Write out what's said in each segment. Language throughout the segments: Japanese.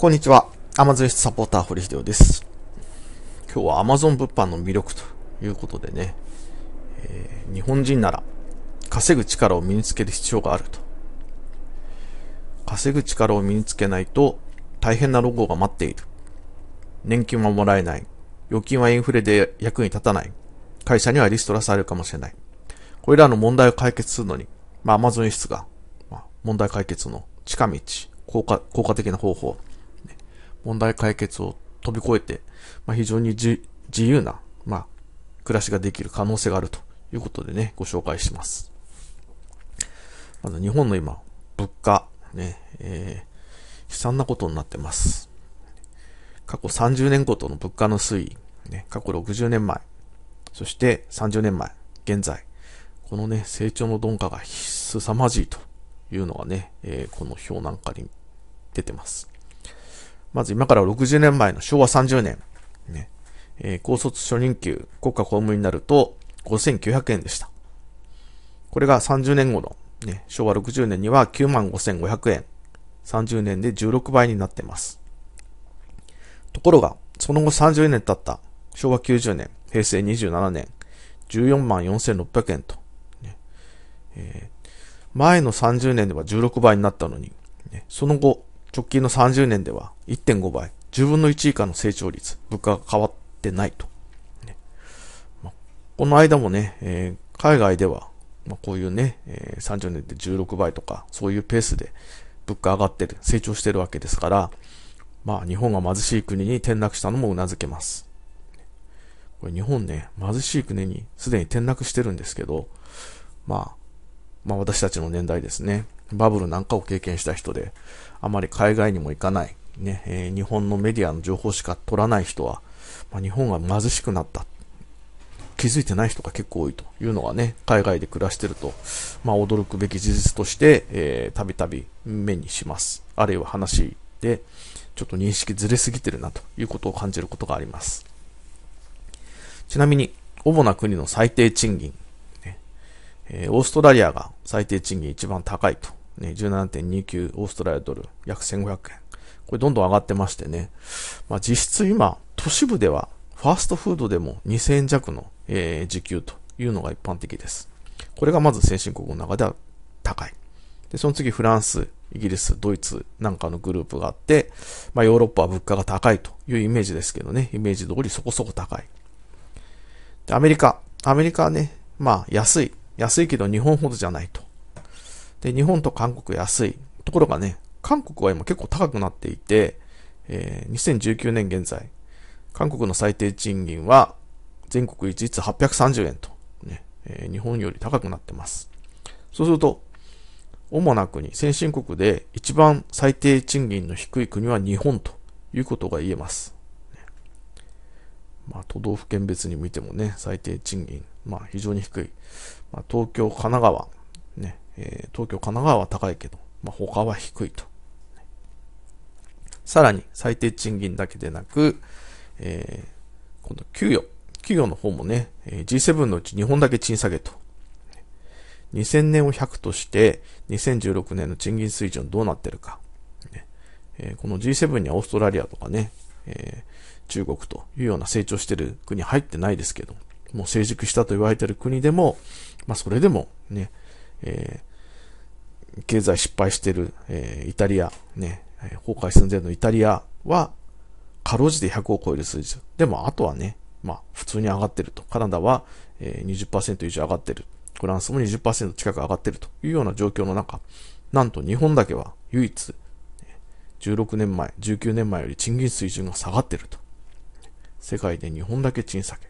こんにちは。Amazon サポーター堀秀夫です。今日は Amazon 物販の魅力ということでね、えー、日本人なら稼ぐ力を身につける必要があると。稼ぐ力を身につけないと大変なロゴが待っている。年金はもらえない。預金はインフレで役に立たない。会社にはリストラされるかもしれない。これらの問題を解決するのに、まあ a m a z 輸出が、まあ、問題解決の近道、効果、効果的な方法、問題解決を飛び越えて、まあ、非常に自由な、まあ、暮らしができる可能性があるということでね、ご紹介します。まず日本の今、物価、ね、えー、悲惨なことになってます。過去30年ごとの物価の推移、ね、過去60年前、そして30年前、現在、このね、成長の鈍化が凄まじいというのがね、えー、この表なんかに出てます。まず今から60年前の昭和30年、ね、えー、高卒初任給、国家公務員になると5900円でした。これが30年後の、ね、昭和60年には95,500円。30年で16倍になってます。ところが、その後30年経った昭和90年、平成27年、144,600円と、ねえー、前の30年では16倍になったのに、ね、その後、直近の30年では1.5倍、10分の1以下の成長率、物価が変わってないと。ねまあ、この間もね、えー、海外では、まあ、こういうね、えー、30年で16倍とか、そういうペースで物価上がってる、成長してるわけですから、まあ日本が貧しい国に転落したのも頷けます。これ日本ね、貧しい国にすでに転落してるんですけど、まあ、まあ私たちの年代ですね。バブルなんかを経験した人で、あまり海外にも行かない、ね、えー、日本のメディアの情報しか取らない人は、まあ、日本が貧しくなった。気づいてない人が結構多いというのがね、海外で暮らしてると、まあ、驚くべき事実として、えー、たびたび目にします。あるいは話で、ちょっと認識ずれすぎてるなということを感じることがあります。ちなみに、主な国の最低賃金、ね、えー、オーストラリアが最低賃金一番高いとね、17.29オーストラリアドル、約1500円。これどんどん上がってましてね。まあ、実質今、都市部では、ファーストフードでも2000円弱の、えー、時給というのが一般的です。これがまず先進国の中では高い。で、その次フランス、イギリス、ドイツなんかのグループがあって、まあヨーロッパは物価が高いというイメージですけどね、イメージ通りそこそこ高い。で、アメリカ。アメリカはね、まあ安い。安いけど日本ほどじゃないとで、日本と韓国安い。ところがね、韓国は今結構高くなっていて、えー、2019年現在、韓国の最低賃金は全国一律830円と、ねえー、日本より高くなってます。そうすると、主な国、先進国で一番最低賃金の低い国は日本ということが言えます。まあ、都道府県別に見てもね、最低賃金、まあ、非常に低い。まあ、東京、神奈川、ね、えー、東京、神奈川は高いけど、まあ、他は低いと。さらに、最低賃金だけでなく、えー、今度、給与。給与の方もね、G7 のうち日本だけ賃下げと。2000年を100として、2016年の賃金水準どうなってるか。えー、この G7 にはオーストラリアとかね、えー、中国というような成長してる国入ってないですけど、もう成熟したと言われてる国でも、まあそれでもね、えー、経済失敗してる、えー、イタリア、ね、崩壊寸前のイタリアは、かろうじて100を超える数字。でも、あとはね、まあ、普通に上がってると。カナダは、えー、20%以上上がってる。フランスも20%近く上がってるというような状況の中、なんと日本だけは唯一、16年前、19年前より賃金水準が下がってると。世界で日本だけ賃下げ。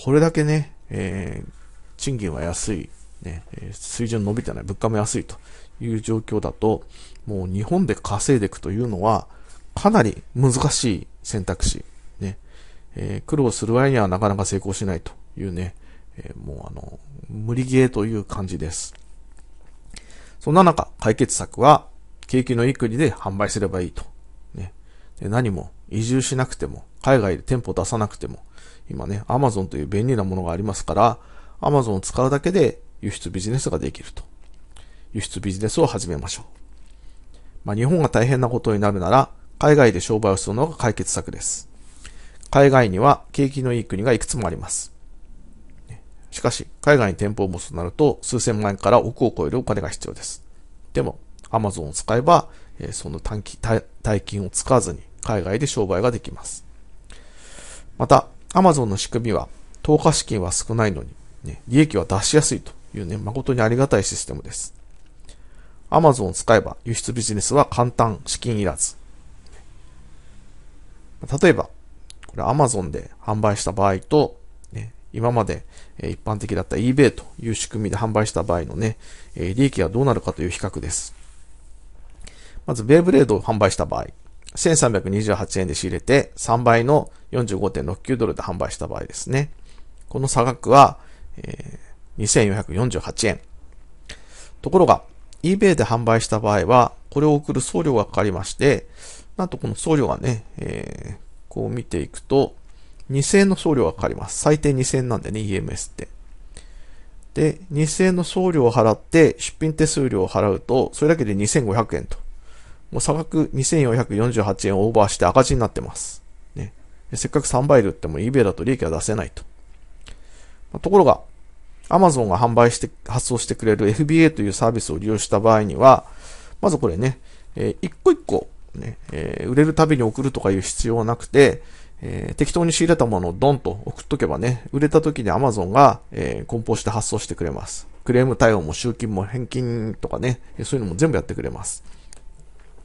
これだけね、えー、賃金は安いね、水準伸びてない、物価も安いという状況だと、もう日本で稼いでいくというのは、かなり難しい選択肢、ね、えー、苦労する割にはなかなか成功しないというね、えー、もうあの、無理ゲーという感じです。そんな中、解決策は、景気のいい国で販売すればいいと。ね、で何も移住しなくても、海外で店舗出さなくても、今ね、Amazon という便利なものがありますから、Amazon を使うだけで輸出ビジネスができると。輸出ビジネスを始めましょう。まあ、日本が大変なことになるなら、海外で商売をするのが解決策です。海外には景気のいい国がいくつもあります。しかし、海外に店舗を持つとなると、数千万円から億を超えるお金が必要です。でも、アマゾンを使えば、えその短期、大金を使わずに、海外で商売ができます。また、アマゾンの仕組みは、投下資金は少ないのに、ね、利益は出しやすいというね、誠にありがたいシステムです。Amazon を使えば輸出ビジネスは簡単、資金いらず。例えば、これ Amazon で販売した場合と、ね、今まで一般的だった eBay という仕組みで販売した場合のね、利益はどうなるかという比較です。まず、ベイブレードを販売した場合、1328円で仕入れて、3倍の45.69ドルで販売した場合ですね。この差額は、え2448円。ところが、eBay で販売した場合は、これを送る送料がかかりまして、なんとこの送料がね、えー、こう見ていくと、2000円の送料がかかります。最低2000円なんでね、EMS って。で、2000円の送料を払って、出品手数料を払うと、それだけで2500円と。もう差額2448円をオーバーして赤字になってます。ね。せっかく3倍で売っても eBay だと利益は出せないと。まところが、Amazon が販売して、発送してくれる FBA というサービスを利用した場合には、まずこれね、えー、一個一個、ね、えー、売れるたびに送るとかいう必要はなくて、えー、適当に仕入れたものをドンと送っとけばね、売れた時に Amazon が、え梱包して発送してくれます。クレーム対応も集金も返金とかね、そういうのも全部やってくれます。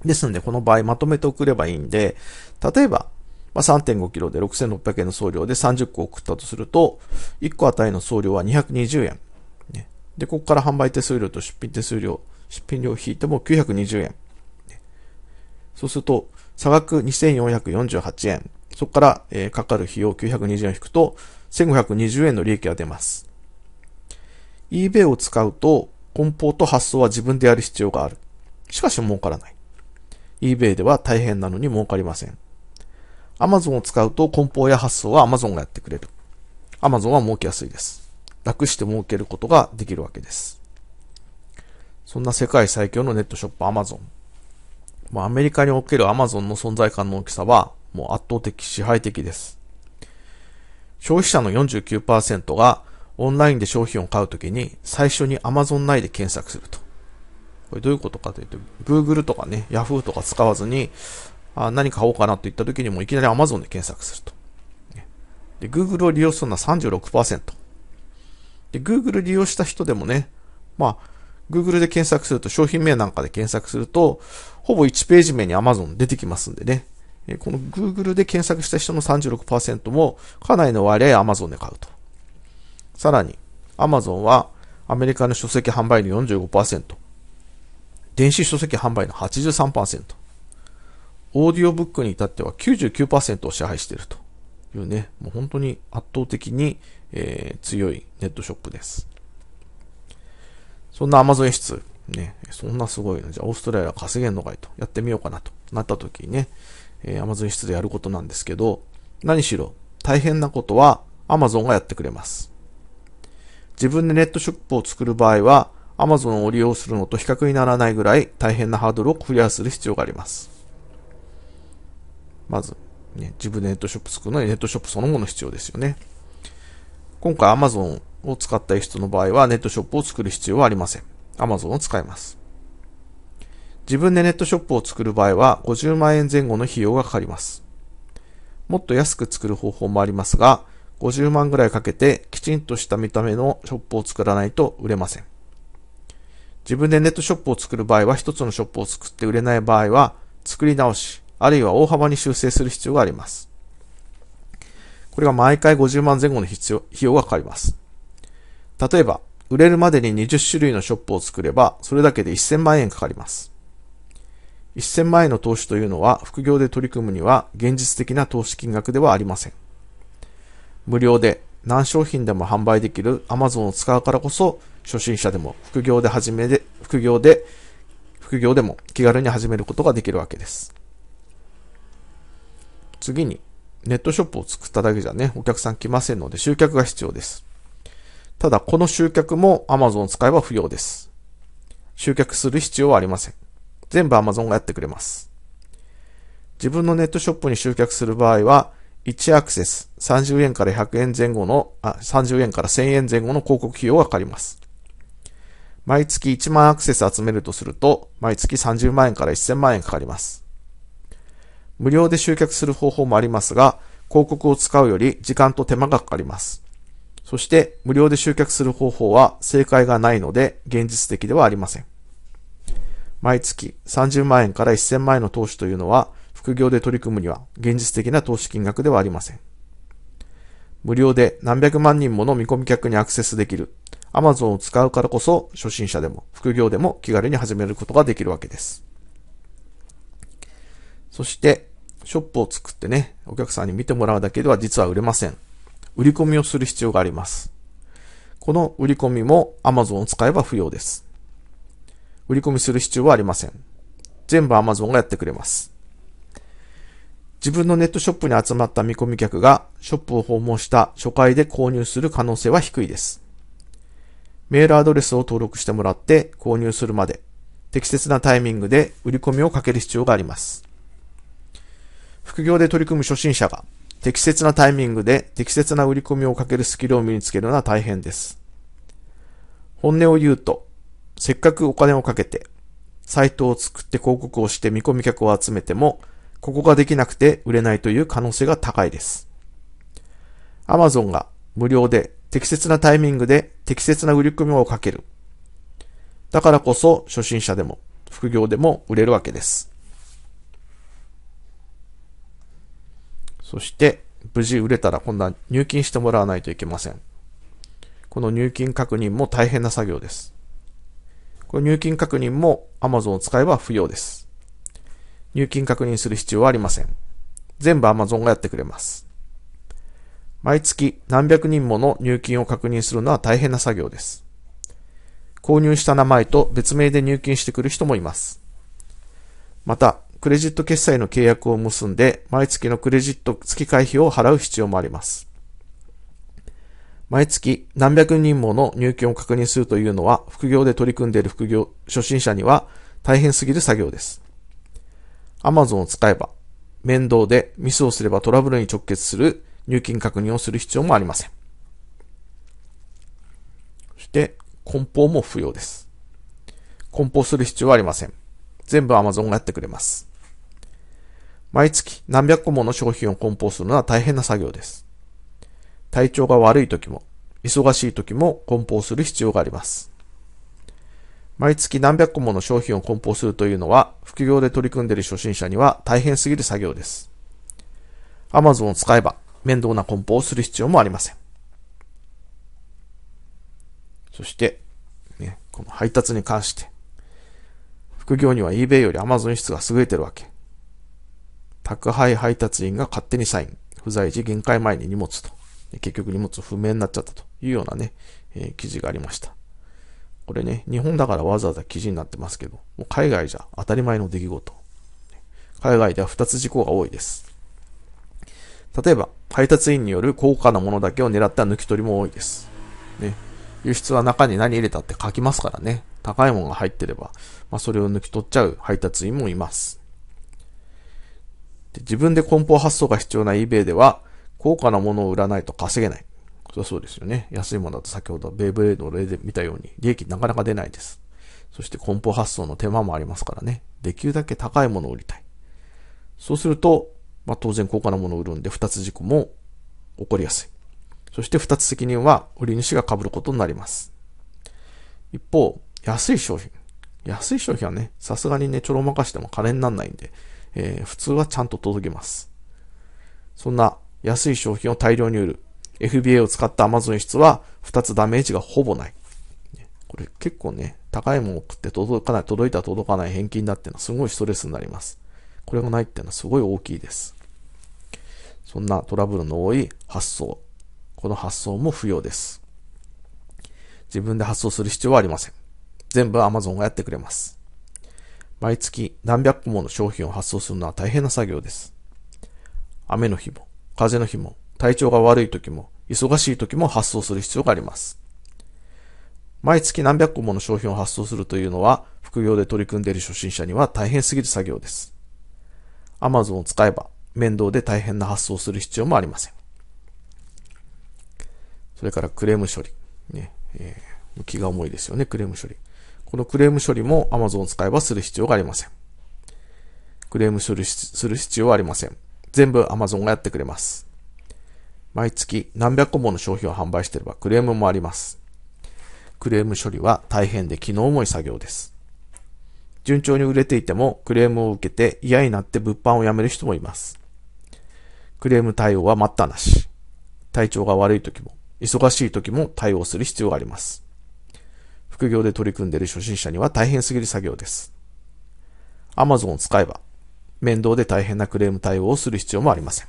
ですので、この場合まとめて送ればいいんで、例えば、まあ、3.5キロで6600円の送料で30個送ったとすると、1個あたりの送料は220円。ね、で、ここから販売手数料と出品手数料、出品料を引いても920円。ね、そうすると、差額2448円。そこから、えー、かかる費用920円を引くと、1520円の利益が出ます。eBay を使うと、梱包と発送は自分でやる必要がある。しかし儲からない。eBay では大変なのに儲かりません。Amazon を使うと梱包や発送は Amazon がやってくれる。Amazon は儲けやすいです。楽して儲けることができるわけです。そんな世界最強のネットショップ Amazon。まあ、アメリカにおける Amazon の存在感の大きさはもう圧倒的支配的です。消費者の49%がオンラインで商品を買うときに最初に Amazon 内で検索すると。これどういうことかというと、Google とかね、Yahoo とか使わずにあ何買おうかなといった時にもいきなり Amazon で検索すると。で、Google を利用するのは36%。で、Google 利用した人でもね、まあ、Google で検索すると、商品名なんかで検索すると、ほぼ1ページ目に Amazon 出てきますんでね。この Google で検索した人の36%も、かなりの割合 Amazon で買うと。さらに、Amazon は、アメリカの書籍販売の45%、電子書籍販売の83%、オーディオブックに至っては99%を支配しているというね、もう本当に圧倒的に、えー、強いネットショップです。そんな Amazon 演出、ね、そんなすごいの、じゃあオーストラリア稼げんのかいと、やってみようかなとなった時にね、えー、Amazon 輸出でやることなんですけど、何しろ大変なことは Amazon がやってくれます。自分でネットショップを作る場合は、Amazon を利用するのと比較にならないぐらい大変なハードルをクリアする必要があります。まず、ね、自分でネットショップ作るのにネットショップそのもの必要ですよね。今回 Amazon を使った人の場合はネットショップを作る必要はありません。Amazon を使います。自分でネットショップを作る場合は50万円前後の費用がかかります。もっと安く作る方法もありますが、50万ぐらいかけてきちんとした見た目のショップを作らないと売れません。自分でネットショップを作る場合は一つのショップを作って売れない場合は作り直し、あるいは大幅に修正する必要があります。これが毎回50万前後の必要、費用がかかります。例えば、売れるまでに20種類のショップを作れば、それだけで1000万円かかります。1000万円の投資というのは、副業で取り組むには現実的な投資金額ではありません。無料で何商品でも販売できる Amazon を使うからこそ、初心者でも副業で始めで、副業で、副業でも気軽に始めることができるわけです。次に、ネットショップを作っただけじゃね、お客さん来ませんので集客が必要です。ただ、この集客も Amazon 使えば不要です。集客する必要はありません。全部 Amazon がやってくれます。自分のネットショップに集客する場合は、1アクセス30円から100円前後の、あ、30円から1000円前後の広告費用がかかります。毎月1万アクセス集めるとすると、毎月30万円から1000万円かかります。無料で集客する方法もありますが、広告を使うより時間と手間がかかります。そして、無料で集客する方法は正解がないので、現実的ではありません。毎月30万円から1000万円の投資というのは、副業で取り組むには現実的な投資金額ではありません。無料で何百万人もの見込み客にアクセスできる Amazon を使うからこそ初心者でも副業でも気軽に始めることができるわけです。そしてショップを作ってね、お客さんに見てもらうだけでは実は売れません。売り込みをする必要があります。この売り込みも Amazon を使えば不要です。売り込みする必要はありません。全部 Amazon がやってくれます。自分のネットショップに集まった見込み客がショップを訪問した初回で購入する可能性は低いです。メールアドレスを登録してもらって購入するまで適切なタイミングで売り込みをかける必要があります。副業で取り組む初心者が適切なタイミングで適切な売り込みをかけるスキルを身につけるのは大変です。本音を言うと、せっかくお金をかけて、サイトを作って広告をして見込み客を集めても、ここができなくて売れないという可能性が高いです。Amazon が無料で適切なタイミングで適切な売り込みをかける。だからこそ初心者でも副業でも売れるわけです。そして、無事売れたら今度は入金してもらわないといけません。この入金確認も大変な作業です。この入金確認も Amazon を使えば不要です。入金確認する必要はありません。全部 Amazon がやってくれます。毎月何百人もの入金を確認するのは大変な作業です。購入した名前と別名で入金してくる人もいます。また、クレジット決済の契約を結んで、毎月のクレジット月会費を払う必要もあります。毎月何百人もの入金を確認するというのは、副業で取り組んでいる副業、初心者には大変すぎる作業です。Amazon を使えば、面倒でミスをすればトラブルに直結する入金確認をする必要もありません。そして、梱包も不要です。梱包する必要はありません。全部 Amazon がやってくれます。毎月何百個もの商品を梱包するのは大変な作業です。体調が悪い時も、忙しい時も梱包する必要があります。毎月何百個もの商品を梱包するというのは、副業で取り組んでいる初心者には大変すぎる作業です。Amazon を使えば面倒な梱包をする必要もありません。そして、ね、この配達に関して、副業には eBay より Amazon 質が優れてるわけ。宅配配達員が勝手にサイン。不在時限界前に荷物と。結局荷物不明になっちゃったというようなね、えー、記事がありました。これね、日本だからわざわざ記事になってますけど、もう海外じゃ当たり前の出来事。海外では2つ事故が多いです。例えば、配達員による高価なものだけを狙った抜き取りも多いです。ね、輸出は中に何入れたって書きますからね。高いものが入ってれば、まあ、それを抜き取っちゃう配達員もいます。で自分で梱包発送が必要な eBay では、高価なものを売らないと稼げない。そそうですよね。安いものだと先ほどベイブレードの例で見たように、利益なかなか出ないです。そして梱包発送の手間もありますからね。できるだけ高いものを売りたい。そうすると、まあ、当然高価なものを売るんで、二つ事故も起こりやすい。そして二つ責任は売り主が被ることになります。一方、安い商品。安い商品はね、さすがにね、ちょろまかしても金にならないんで、えー、普通はちゃんと届けます。そんな安い商品を大量に売る FBA を使った Amazon 輸出は2つダメージがほぼない。これ結構ね、高いものを送って届かない、届いた届かない返金だってのはすごいストレスになります。これがないってのはすごい大きいです。そんなトラブルの多い発想。この発想も不要です。自分で発送する必要はありません。全部 Amazon がやってくれます。毎月何百個もの商品を発送するのは大変な作業です。雨の日も、風の日も、体調が悪い時も、忙しい時も発送する必要があります。毎月何百個もの商品を発送するというのは、副業で取り組んでいる初心者には大変すぎる作業です。Amazon を使えば、面倒で大変な発送する必要もありません。それからクレーム処理。ね、えー、気が重いですよね、クレーム処理。このクレーム処理も Amazon を使えばする必要がありません。クレーム処理する必要はありません。全部 Amazon がやってくれます。毎月何百個もの商品を販売していればクレームもあります。クレーム処理は大変で機能重い作業です。順調に売れていてもクレームを受けて嫌になって物販をやめる人もいます。クレーム対応は待ったなし。体調が悪い時も、忙しい時も対応する必要があります。副業で取り組んでいる初心者には大変すぎる作業です。Amazon を使えば、面倒で大変なクレーム対応をする必要もありません。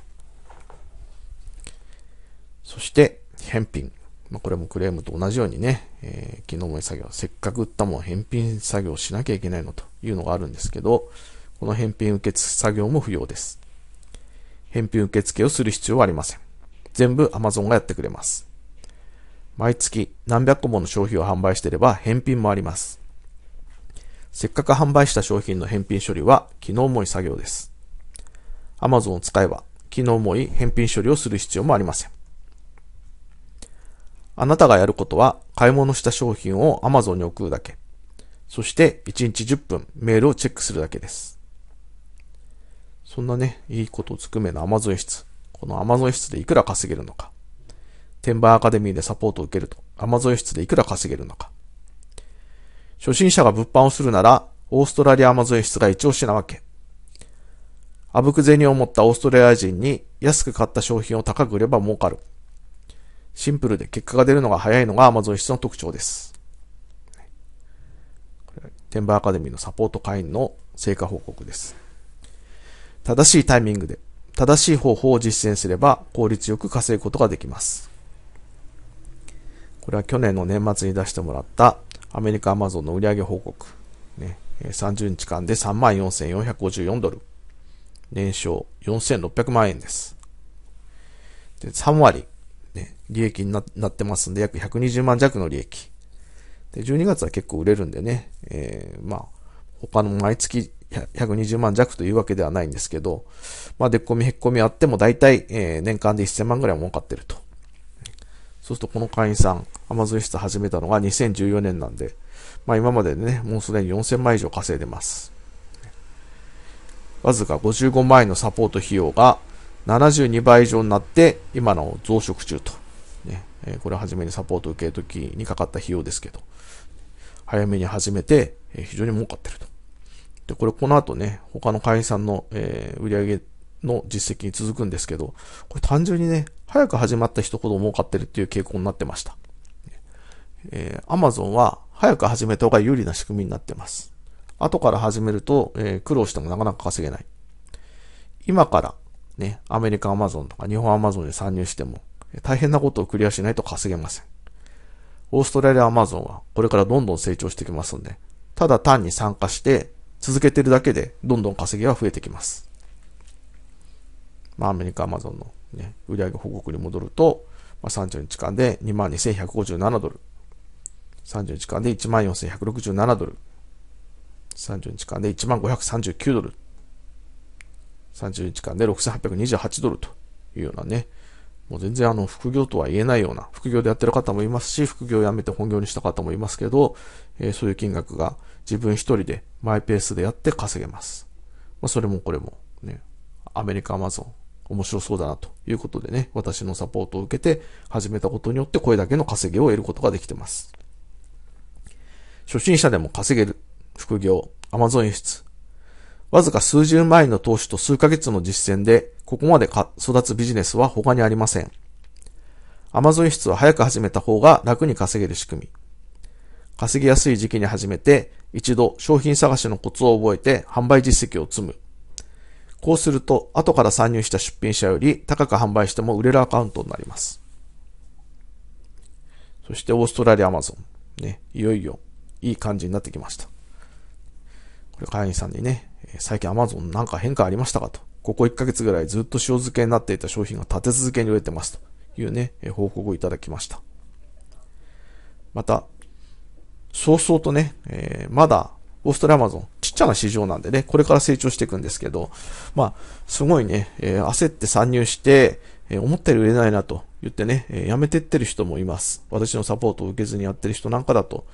そして、返品。まあ、これもクレームと同じようにね、えー、昨日も作業、せっかく売ったもん返品作業しなきゃいけないのというのがあるんですけど、この返品受付作業も不要です。返品受付をする必要はありません。全部 Amazon がやってくれます。毎月何百個もの商品を販売していれば返品もあります。せっかく販売した商品の返品処理は気の重い作業です。Amazon を使えば気の重い返品処理をする必要もありません。あなたがやることは買い物した商品を Amazon に送るだけ。そして1日10分メールをチェックするだけです。そんなね、いいことずくめの Amazon 室。この Amazon 室でいくら稼げるのか。転売アカデミーでサポートを受けると、アマゾン室輸出でいくら稼げるのか。初心者が物販をするなら、オーストラリアアマゾン室輸出が一押しなわけ。あぶく銭を持ったオーストラリア人に安く買った商品を高く売れば儲かる。シンプルで結果が出るのが早いのがアマゾン室輸出の特徴です。テンバーアカデミーのサポート会員の成果報告です。正しいタイミングで、正しい方法を実践すれば効率よく稼ぐことができます。これは去年の年末に出してもらったアメリカアマゾンの売上報告。ね、30日間で34,454ドル。年商4,600万円です。で、3割、ね、利益になってますんで、約120万弱の利益。で、12月は結構売れるんでね、えー、まあ、他の毎月120万弱というわけではないんですけど、まあ、でっこみへっこみあっても大体、えー、年間で1000万ぐらい儲かってると。そうするとこの会員さん、アマゾン o n 室始めたのが2014年なんで、まあ今までね、もうすでに4000万以上稼いでます。わずか55万円のサポート費用が72倍以上になって、今の増殖中と。ね、えこれはじめにサポート受けるときにかかった費用ですけど、早めに始めて、え非常に儲かってると。で、これこの後ね、他の会員さんの、え売上の実績に続くんですけど、これ単純にね、早く始まった人ほど儲かってるっていう傾向になってました。えー、Amazon は早く始めた方が有利な仕組みになってます。後から始めると、えー、苦労してもなかなか稼げない。今から、ね、アメリカ Amazon とか日本 Amazon で参入しても、大変なことをクリアしないと稼げません。オーストラリア Amazon はこれからどんどん成長してきますんで、ただ単に参加して続けてるだけでどんどん稼ぎは増えてきます。まあ、アメリカ、アマゾンの、ね、売上報告に戻ると、まあ、30日間で22,157ドル。30日間で14,167ドル。30日間で1 5 3 9ドル。30日間で6,828ドルというようなね、もう全然あの副業とは言えないような、副業でやってる方もいますし、副業を辞めて本業にした方もいますけど、えー、そういう金額が自分一人でマイペースでやって稼げます。まあ、それもこれもね、アメリカ、アマゾン、面白そうだなということでね、私のサポートを受けて始めたことによってこれだけの稼ぎを得ることができてます。初心者でも稼げる副業、Amazon 輸出。わずか数十万円の投資と数ヶ月の実践で、ここまで育つビジネスは他にありません。Amazon 輸出は早く始めた方が楽に稼げる仕組み。稼ぎやすい時期に始めて、一度商品探しのコツを覚えて販売実績を積む。こうすると、後から参入した出品者より高く販売しても売れるアカウントになります。そして、オーストラリアアマゾン。ね、いよいよ、いい感じになってきました。これ、会員さんにね、最近アマゾンなんか変化ありましたかと。ここ1ヶ月ぐらいずっと塩漬けになっていた商品が立て続けに売れてますというね、報告をいただきました。また、早々とね、えー、まだ、オーストラリアアマゾン、っちゃな市場なんでね、これから成長していくんですけど、まあ、すごいね、えー、焦って参入して、えー、思ったより売れないなと言ってね、えー、やめてってる人もいます。私のサポートを受けずにやってる人なんかだと、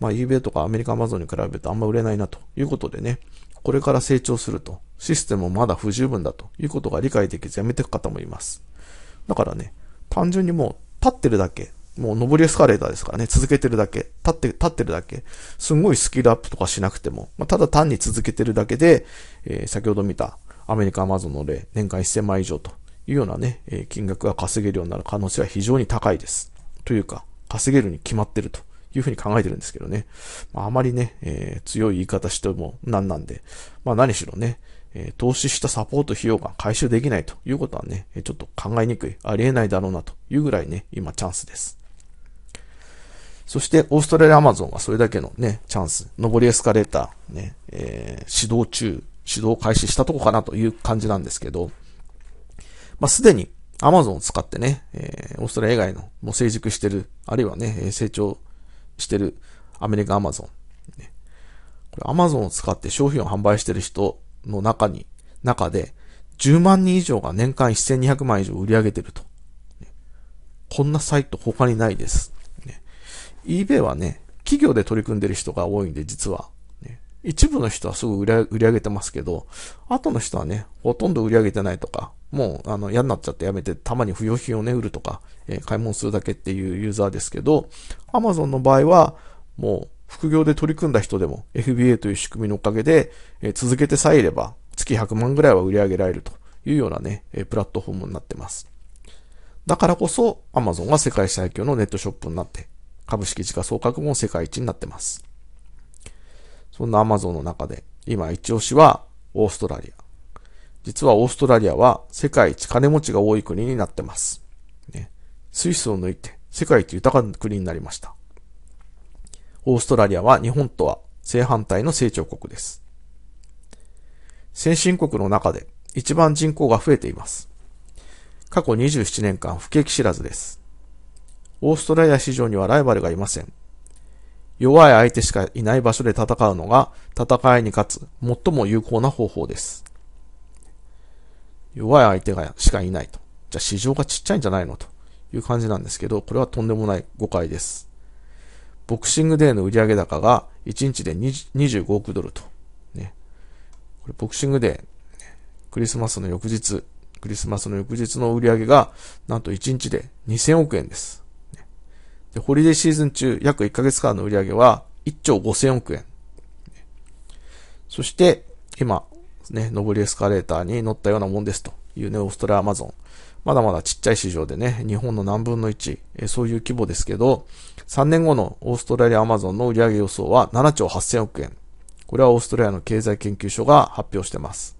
まあ、eBay とかアメリカマゾンに比べるとあんま売れないなということでね、これから成長すると、システムもまだ不十分だということが理解できずやめていく方もいます。だからね、単純にもう立ってるだけもう上りエスカレーターですからね、続けてるだけ、立って、立ってるだけ、すんごいスキルアップとかしなくても、まあ、ただ単に続けてるだけで、えー、先ほど見たアメリカアマゾンの例、年間1000万以上というようなね、えー、金額が稼げるようになる可能性は非常に高いです。というか、稼げるに決まってるというふうに考えてるんですけどね。まあ、あまりね、えー、強い言い方してもなんなんで、まあ何しろね、え投資したサポート費用が回収できないということはね、ちょっと考えにくい、ありえないだろうなというぐらいね、今チャンスです。そして、オーストラリアアマゾンはそれだけのね、チャンス、上りエスカレーター、ね、えー、指導中、指導開始したとこかなという感じなんですけど、まあ、すでに、アマゾンを使ってね、えー、オーストラリア以外の、もう成熟してる、あるいはね、成長してるアメリカアマゾン、ね。これアマゾンを使って商品を販売してる人の中に、中で、10万人以上が年間1200万以上売り上げてると。こんなサイト他にないです。eBay はね、企業で取り組んでる人が多いんで、実は。ね、一部の人はすぐ売り上げてますけど、後の人はね、ほとんど売り上げてないとか、もう、あの、嫌になっちゃってやめて、たまに不要品をね、売るとか、えー、買い物するだけっていうユーザーですけど、Amazon の場合は、もう、副業で取り組んだ人でも FBA という仕組みのおかげで、えー、続けてさえいれば月100万ぐらいは売り上げられるというようなね、えー、プラットフォームになってます。だからこそ Amazon が世界最強のネットショップになって株式時価総額も世界一になってます。そんなアマゾンの中で、今一押しはオーストラリア。実はオーストラリアは世界一金持ちが多い国になってます。ね、スイスを抜いて世界一豊かな国になりました。オーストラリアは日本とは正反対の成長国です。先進国の中で一番人口が増えています。過去27年間不景気知らずです。オーストラリア市場にはライバルがいません。弱い相手しかいない場所で戦うのが戦いに勝つ最も有効な方法です。弱い相手がしかいないと。じゃあ市場がちっちゃいんじゃないのという感じなんですけど、これはとんでもない誤解です。ボクシングデーの売上高が1日で25億ドルと。ね。これボクシングデー、クリスマスの翌日、クリスマスの翌日の売上がなんと1日で2000億円です。で、ホリデーシーズン中、約1ヶ月間の売り上げは1兆5000億円。そして、今、ね、上りエスカレーターに乗ったようなもんですというね、オーストラリアアマゾン。まだまだちっちゃい市場でね、日本の何分の1、えそういう規模ですけど、3年後のオーストラリアアマゾンの売上予想は7兆8000億円。これはオーストラリアの経済研究所が発表してます。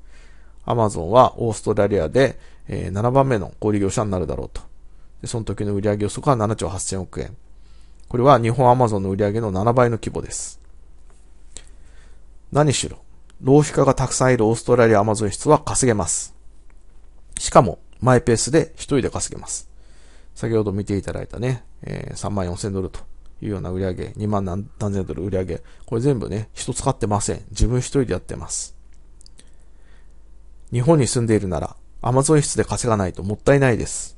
アマゾンはオーストラリアで、え7番目の小売業者になるだろうと。でその時の売上予測は7兆8000億円。これは日本アマゾンの売り上げの7倍の規模です。何しろ、浪費家がたくさんいるオーストラリアアマゾン室は稼げます。しかも、マイペースで一人で稼げます。先ほど見ていただいたね、えー、3万4千ドルというような売り上げ、2万何千ドル売り上げ、これ全部ね、人使ってません。自分一人でやってます。日本に住んでいるなら、アマゾン室で稼がないともったいないです。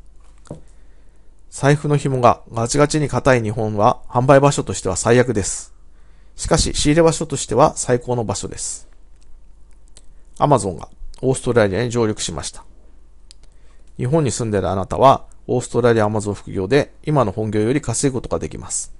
財布の紐がガチガチに硬い日本は販売場所としては最悪です。しかし仕入れ場所としては最高の場所です。アマゾンがオーストラリアに上陸しました。日本に住んでいるあなたはオーストラリアアマゾン副業で今の本業より稼ぐことができます。